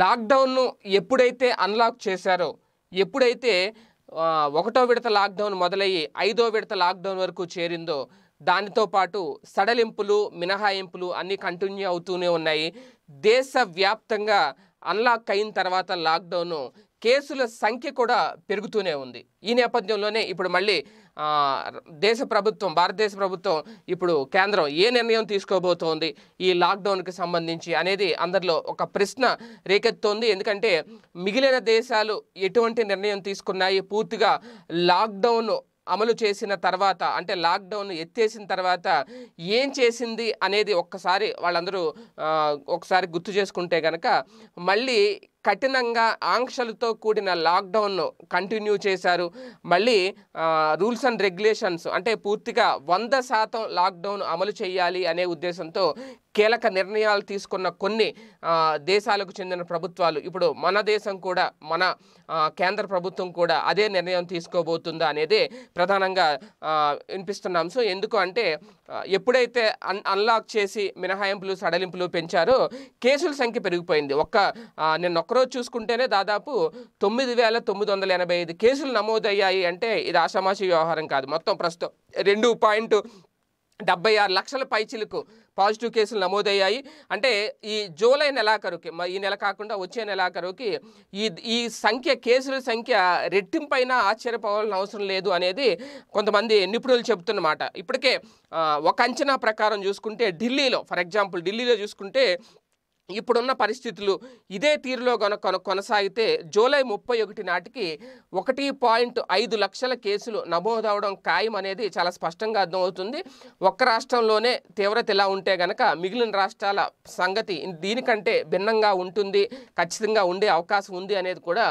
లాక్డౌన్ను ఎప్పుడైతే అన్లాక్ చేశారో ఎప్పుడైతే ఒకటో విడత లాక్డౌన్ మొదలయ్యి ఐదో విడత లాక్డౌన్ వరకు చేరిందో దానితో పాటు సడలింపులు మినహాయింపులు అన్నీ కంటిన్యూ అవుతూనే ఉన్నాయి దేశవ్యాప్తంగా అన్లాక్ అయిన తర్వాత లాక్డౌన్ కేసుల సంఖ్య కూడా పెరుగుతూనే ఉంది ఈ నేపథ్యంలోనే ఇప్పుడు మళ్ళీ దేశ ప్రభుత్వం భారతదేశ ప్రభుత్వం ఇప్పుడు కేంద్రం ఏ నిర్ణయం తీసుకోబోతోంది ఈ లాక్డౌన్కి సంబంధించి అనేది అందరిలో ఒక ప్రశ్న రేకెత్తుంది ఎందుకంటే మిగిలిన దేశాలు ఎటువంటి నిర్ణయం తీసుకున్నాయి పూర్తిగా లాక్డౌన్ అమలు చేసిన తర్వాత అంటే లాక్డౌన్ ఎత్తేసిన తర్వాత ఏం చేసింది అనేది ఒక్కసారి వాళ్ళందరూ ఒకసారి గుర్తు చేసుకుంటే కనుక మళ్ళీ కఠినంగా ఆంక్షలతో కూడిన లాక్డౌన్ను కంటిన్యూ చేశారు మళ్ళీ రూల్స్ అండ్ రెగ్యులేషన్స్ అంటే పూర్తిగా వంద శాతం లాక్డౌన్ అమలు చేయాలి అనే ఉద్దేశంతో కీలక నిర్ణయాలు తీసుకున్న కొన్ని దేశాలకు చెందిన ప్రభుత్వాలు ఇప్పుడు మన దేశం కూడా మన కేంద్ర ప్రభుత్వం కూడా అదే నిర్ణయం తీసుకోబోతుందా అనేది ప్రధానంగా వినిపిస్తున్న అంశం ఎందుకు అంటే ఎప్పుడైతే అన్ అన్లాక్ చేసి మినహాయింపులు సడలింపులు పెంచారో కేసుల సంఖ్య పెరిగిపోయింది ఒక్క నిన్న ఒక్కరోజు చూసుకుంటేనే దాదాపు తొమ్మిది వేల తొమ్మిది వందల ఎనభై ఐదు కేసులు నమోదయ్యాయి అంటే ఇది ఆషామాషి వ్యవహారం కాదు మొత్తం ప్రస్తుతం రెండు పాయింట్ డెబ్బై ఆరు లక్షల పైచిలకు పాజిటివ్ కేసులు నమోదయ్యాయి అంటే ఈ జూలై నెలాఖరుకి ఈ నెల కాకుండా వచ్చే నెలాఖరుకి ఈ ఈ సంఖ్య కేసుల సంఖ్య రెట్టింపైన ఆశ్చర్యపోవాల్సిన అవసరం లేదు అనేది కొంతమంది నిపుణులు చెబుతున్నమాట ఇప్పటికే ఒక అంచనా ప్రకారం చూసుకుంటే ఢిల్లీలో ఫర్ ఎగ్జాంపుల్ ఢిల్లీలో చూసుకుంటే ఇప్పుడున్న పరిస్థితులు ఇదే తీరులో కనుక కొనసాగితే జూలై ముప్పై ఒకటి నాటికి ఒకటి పాయింట్ ఐదు లక్షల కేసులు నమోదవడం ఖాయం అనేది చాలా స్పష్టంగా అర్థమవుతుంది ఒక్క రాష్ట్రంలోనే తీవ్రత ఇలా ఉంటే గనక మిగిలిన రాష్ట్రాల సంగతి దీనికంటే భిన్నంగా ఉంటుంది ఖచ్చితంగా ఉండే అవకాశం ఉంది అనేది కూడా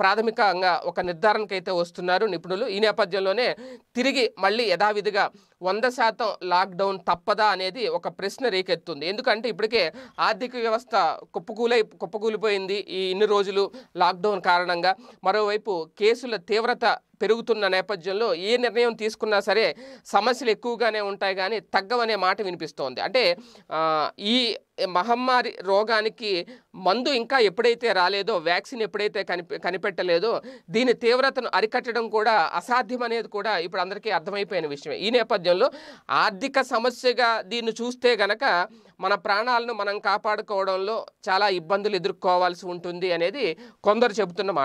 ప్రాథమికంగా ఒక నిర్ధారణకైతే వస్తున్నారు నిపుణులు ఈ నేపథ్యంలోనే తిరిగి మళ్ళీ యథావిధిగా వంద శాతం లాక్డౌన్ తప్పదా అనేది ఒక ప్రశ్న రేకెత్తుంది ఎందుకంటే ఇప్పటికే ఆర్థిక వ్యవస్థ కుప్పకూలై కుప్పకూలిపోయింది ఈ ఇన్ని రోజులు లాక్డౌన్ కారణంగా మరోవైపు కేసుల తీవ్రత పెరుగుతున్న నేపథ్యంలో ఏ నిర్ణయం తీసుకున్నా సరే సమస్యలు ఎక్కువగానే ఉంటాయి కానీ తగ్గవనే మాట వినిపిస్తోంది అంటే ఈ మహమ్మారి రోగానికి మందు ఇంకా ఎప్పుడైతే రాలేదో వ్యాక్సిన్ ఎప్పుడైతే కనిపె కనిపెట్టలేదో దీని తీవ్రతను అరికట్టడం కూడా అసాధ్యం అనేది కూడా ఇప్పుడు అందరికీ అర్థమైపోయిన విషయమే ఈ నేపథ్యంలో ఆర్థిక సమస్యగా దీన్ని చూస్తే గనక మన ప్రాణాలను మనం కాపాడుకోవడంలో చాలా ఇబ్బందులు ఎదుర్కోవాల్సి ఉంటుంది అనేది కొందరు చెబుతున్నమాట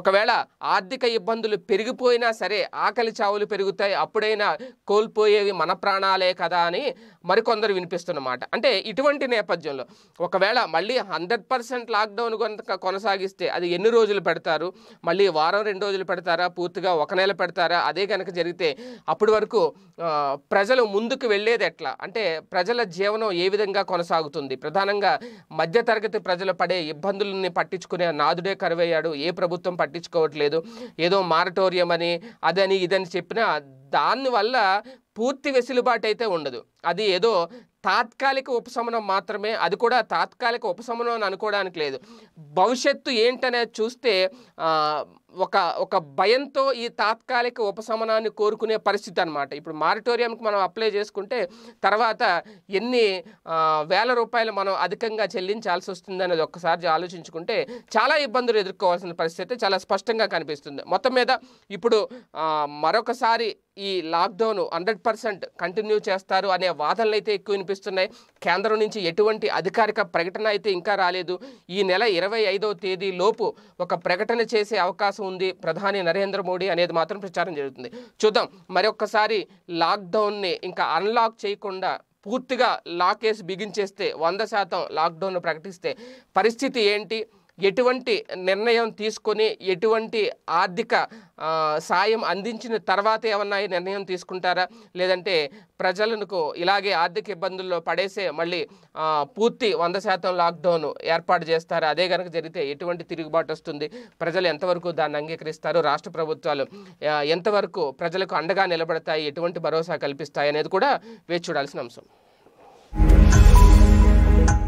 ఒకవేళ ఆర్థిక ఇబ్బందులు పెరిగి పెరిగిపోయినా సరే ఆకలి చావులు పెరుగుతాయి అప్పుడైనా కోల్పోయేవి మన ప్రాణాలే కదా అని మరికొందరు వినిపిస్తున్నమాట అంటే ఇటువంటి నేపథ్యంలో ఒకవేళ మళ్ళీ హండ్రెడ్ పర్సెంట్ లాక్డౌన్ కనుక కొనసాగిస్తే అది ఎన్ని రోజులు పెడతారు మళ్ళీ వారం రెండు రోజులు పెడతారా పూర్తిగా ఒక నెల పెడతారా అదే కనుక జరిగితే అప్పటి వరకు ప్రజలు ముందుకు వెళ్ళేది ఎట్లా అంటే ప్రజల జీవనం ఏ విధంగా కొనసాగుతుంది ప్రధానంగా మధ్యతరగతి ప్రజలు పడే ఇబ్బందులని పట్టించుకునే నాదుడే కరువయ్యాడు ఏ ప్రభుత్వం పట్టించుకోవట్లేదు ఏదో మారటోరియం అయోగ్యమని అదని ఇదని చెప్పినా దానివల్ల పూర్తి వెసులుబాటు అయితే ఉండదు అది ఏదో తాత్కాలిక ఉపశమనం మాత్రమే అది కూడా తాత్కాలిక ఉపశమనం అని అనుకోవడానికి లేదు భవిష్యత్తు ఏంటనేది చూస్తే ఒక ఒక భయంతో ఈ తాత్కాలిక ఉపశమనాన్ని కోరుకునే పరిస్థితి అనమాట ఇప్పుడు మారిటోరియంకి మనం అప్లై చేసుకుంటే తర్వాత ఎన్ని వేల రూపాయలు మనం అధికంగా చెల్లించాల్సి వస్తుంది అనేది ఒక్కసారి ఆలోచించుకుంటే చాలా ఇబ్బందులు ఎదుర్కోవాల్సిన పరిస్థితి చాలా స్పష్టంగా కనిపిస్తుంది మొత్తం మీద ఇప్పుడు మరొకసారి ఈ లాక్డౌన్ హండ్రెడ్ పర్సెంట్ కంటిన్యూ చేస్తారు అనే వాదనలు అయితే ఎక్కువ వినిపిస్తున్నాయి కేంద్రం నుంచి ఎటువంటి అధికారిక ప్రకటన అయితే ఇంకా రాలేదు ఈ నెల ఇరవై ఐదవ తేదీ లోపు ఒక ప్రకటన చేసే అవకాశం ఉంది ప్రధాని నరేంద్ర మోడీ అనేది మాత్రం ప్రచారం జరుగుతుంది చూద్దాం మరొక్కసారి లాక్డౌన్ని ఇంకా అన్లాక్ చేయకుండా పూర్తిగా లాకేసి బిగించేస్తే వంద శాతం లాక్డౌన్ను ప్రకటిస్తే పరిస్థితి ఏంటి ఎటువంటి నిర్ణయం తీసుకొని ఎటువంటి ఆర్థిక సాయం అందించిన తర్వాత ఏమన్నా నిర్ణయం తీసుకుంటారా లేదంటే ప్రజలకు ఇలాగే ఆర్థిక ఇబ్బందుల్లో పడేసే మళ్ళీ పూర్తి వంద శాతం లాక్డౌన్ ఏర్పాటు చేస్తారా అదే కనుక జరిగితే ఎటువంటి తిరుగుబాటు వస్తుంది ప్రజలు ఎంతవరకు దాన్ని అంగీకరిస్తారు రాష్ట్ర ప్రభుత్వాలు ఎంతవరకు ప్రజలకు అండగా నిలబడతాయి ఎటువంటి భరోసా కల్పిస్తాయి అనేది కూడా వేచి చూడాల్సిన అంశం